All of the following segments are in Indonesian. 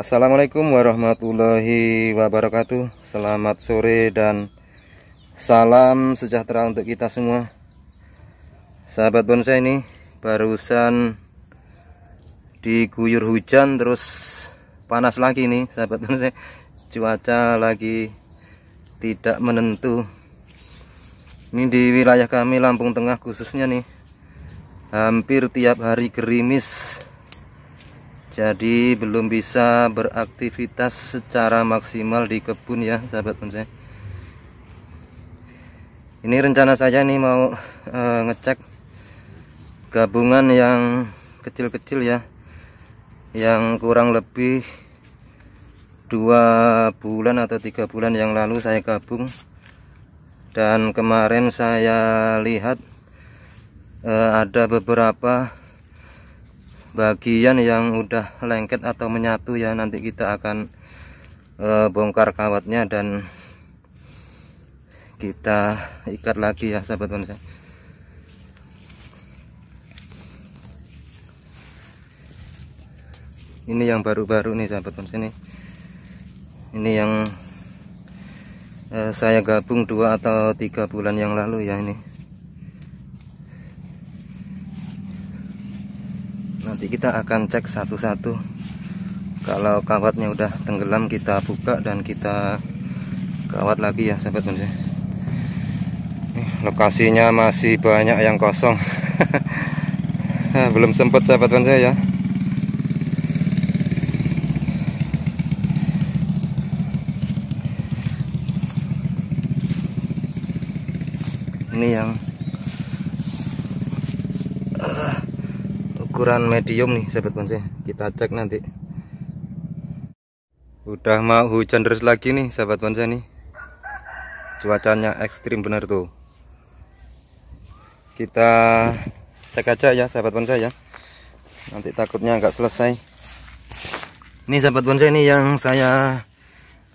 Assalamualaikum warahmatullahi wabarakatuh Selamat sore dan salam sejahtera untuk kita semua Sahabat bonsai ini barusan diguyur hujan terus panas lagi nih sahabat bonsai cuaca lagi tidak menentu ini di wilayah kami Lampung Tengah khususnya nih hampir tiap hari gerimis jadi belum bisa beraktivitas secara maksimal di kebun ya sahabat bonsai ini rencana saya nih mau e, ngecek gabungan yang kecil-kecil ya yang kurang lebih dua bulan atau tiga bulan yang lalu saya gabung dan kemarin saya lihat eh, ada beberapa bagian yang udah lengket atau menyatu ya nanti kita akan eh, bongkar kawatnya dan kita ikat lagi ya sahabat bonsai ini yang baru-baru nih sahabat bonsai ini ini yang eh, saya gabung dua atau tiga bulan yang lalu ya ini nanti kita akan cek satu-satu kalau kawatnya udah tenggelam kita buka dan kita kawat lagi ya sahabat bonsai lokasinya masih banyak yang kosong belum sempat sahabat bonsai ya ini yang uh, ukuran medium nih sahabat bonsai kita cek nanti udah mau hujan terus lagi nih sahabat bonsai nih cuacanya ekstrim bener tuh kita cek aja ya sahabat bonsai ya nanti takutnya nggak selesai ini sahabat bonsai ini yang saya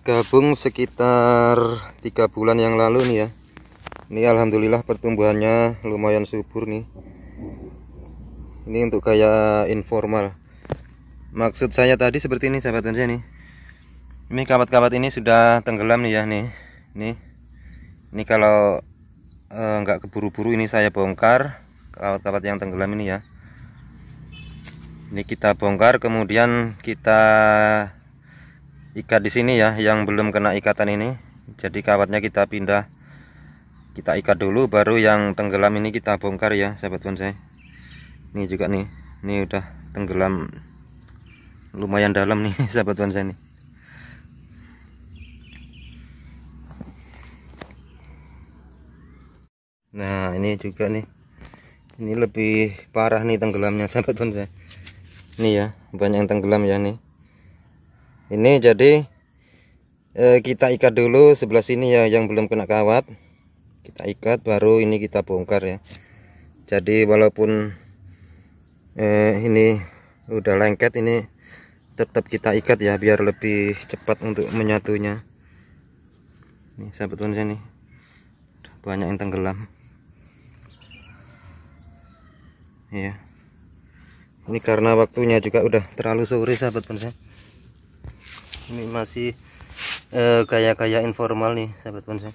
gabung sekitar tiga bulan yang lalu nih ya ini alhamdulillah pertumbuhannya lumayan subur nih ini untuk kayak informal maksud saya tadi seperti ini sahabat saya nih ini kawat-kawat ini sudah tenggelam nih ya nih nih ini kalau eh, nggak keburu-buru ini saya bongkar kawat-kawat yang tenggelam ini ya ini kita bongkar kemudian kita ikat di sini ya yang belum kena ikatan ini jadi kawatnya kita pindah kita ikat dulu baru yang tenggelam ini kita bongkar ya sahabat bonsai ini juga nih ini udah tenggelam lumayan dalam nih sahabat bonsai nih nah ini juga nih ini lebih parah nih tenggelamnya sahabat bonsai ini ya banyak yang tenggelam ya nih ini jadi eh, kita ikat dulu sebelah sini ya yang belum kena kawat kita ikat baru ini kita bongkar ya jadi walaupun eh, ini udah lengket ini tetap kita ikat ya biar lebih cepat untuk menyatunya ini sahabat bonsai nih banyak yang tenggelam ya ini karena waktunya juga udah terlalu sore sahabat bonsai ini masih kayak kayak eh, informal nih sahabat bonsai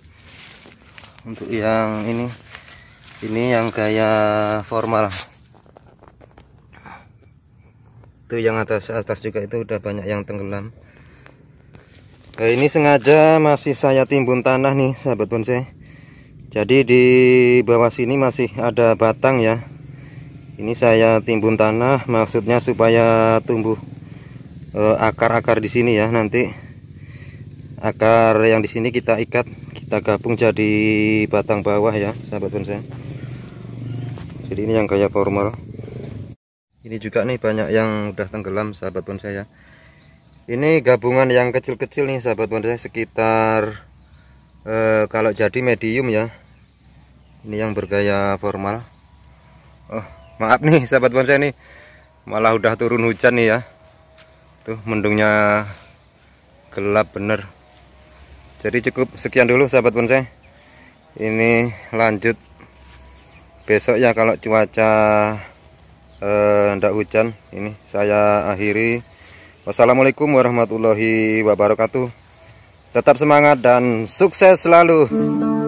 untuk yang ini ini yang gaya formal itu yang atas atas juga itu udah banyak yang tenggelam Oke, ini sengaja masih saya timbun tanah nih sahabat bonsai jadi di bawah sini masih ada batang ya ini saya timbun tanah maksudnya supaya tumbuh eh, akar-akar eh, akar -akar di sini ya nanti akar yang di sini kita ikat kita gabung jadi batang bawah ya sahabat bonsai jadi ini yang gaya formal ini juga nih banyak yang udah tenggelam sahabat bonsai ya ini gabungan yang kecil-kecil nih sahabat bonsai sekitar eh, kalau jadi medium ya ini yang bergaya formal oh maaf nih sahabat bonsai nih malah udah turun hujan nih ya tuh mendungnya gelap bener jadi cukup sekian dulu sahabat bonsai ini lanjut besok ya kalau cuaca tidak eh, hujan ini saya akhiri wassalamualaikum warahmatullahi wabarakatuh tetap semangat dan sukses selalu